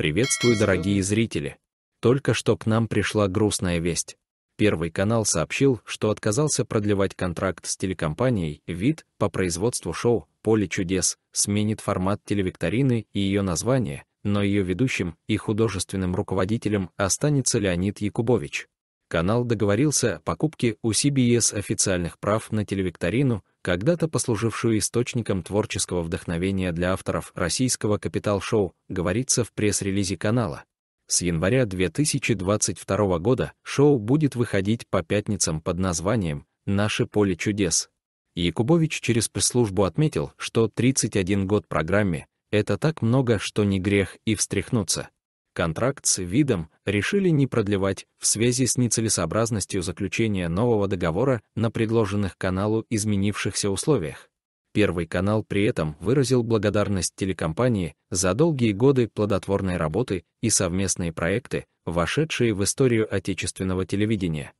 Приветствую, дорогие зрители! Только что к нам пришла грустная весть. Первый канал сообщил, что отказался продлевать контракт с телекомпанией «Вид» по производству шоу «Поле чудес», сменит формат телевикторины и ее название, но ее ведущим и художественным руководителем останется Леонид Якубович. Канал договорился о покупке у CBS официальных прав на телевикторину, когда-то послужившую источником творческого вдохновения для авторов российского «Капитал-шоу», говорится в пресс-релизе канала. С января 2022 года шоу будет выходить по пятницам под названием «Наше поле чудес». Якубович через пресс-службу отметил, что 31 год программе — это так много, что не грех и встряхнуться контракт с видом решили не продлевать в связи с нецелесообразностью заключения нового договора на предложенных каналу изменившихся условиях. Первый канал при этом выразил благодарность телекомпании за долгие годы плодотворной работы и совместные проекты, вошедшие в историю отечественного телевидения.